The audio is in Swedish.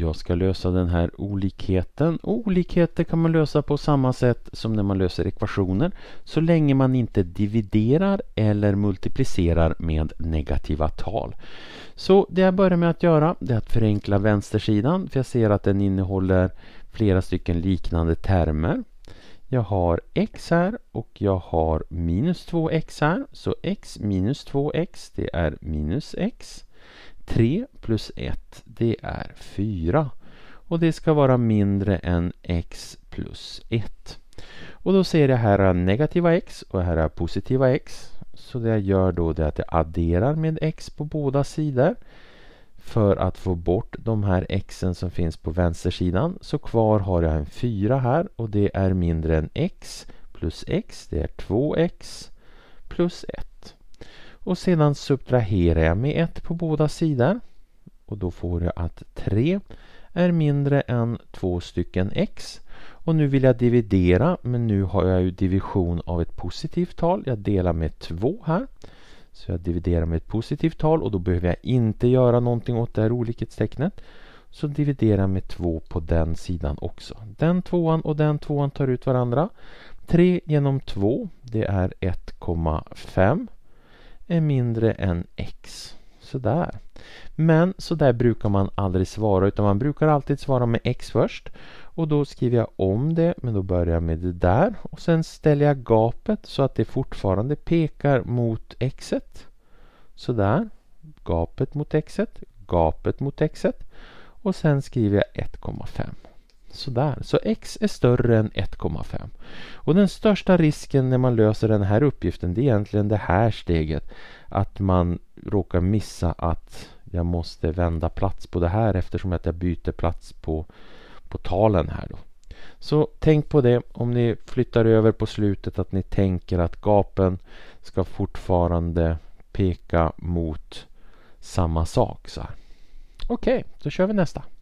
Jag ska lösa den här olikheten. olikheter kan man lösa på samma sätt som när man löser ekvationer så länge man inte dividerar eller multiplicerar med negativa tal. Så det jag börjar med att göra är att förenkla vänstersidan för jag ser att den innehåller flera stycken liknande termer. Jag har x här och jag har minus 2x här. Så x minus 2x det är minus x. 3 plus 1 det är 4 och det ska vara mindre än x plus 1. Och då ser jag här negativa x och här är positiva x. Så det jag gör då är att jag adderar med x på båda sidor för att få bort de här x som finns på vänstersidan. Så kvar har jag en 4 här och det är mindre än x plus x, det är 2x plus 1 och sedan subtraherar jag med 1 på båda sidor och då får jag att 3 är mindre än två stycken x och nu vill jag dividera men nu har jag ju division av ett positivt tal. Jag delar med 2 här. Så jag dividerar med ett positivt tal och då behöver jag inte göra någonting åt det här olikhetstecknet. Så dividerar jag med 2 på den sidan också. Den tvåan och den tvåan tar ut varandra. 3 genom 2 det är 1,5 är mindre än x. Sådär. Men så där brukar man aldrig svara utan man brukar alltid svara med x först. Och då skriver jag om det men då börjar jag med det där och sen ställer jag gapet så att det fortfarande pekar mot x. Sådär. Gapet mot xet, gapet mot xet och sen skriver jag 1,5. Sådär, så x är större än 1,5. Och den största risken när man löser den här uppgiften det är egentligen det här steget. Att man råkar missa att jag måste vända plats på det här eftersom att jag byter plats på, på talen här då. Så tänk på det om ni flyttar över på slutet att ni tänker att gapen ska fortfarande peka mot samma sak. så Okej, okay, då kör vi nästa.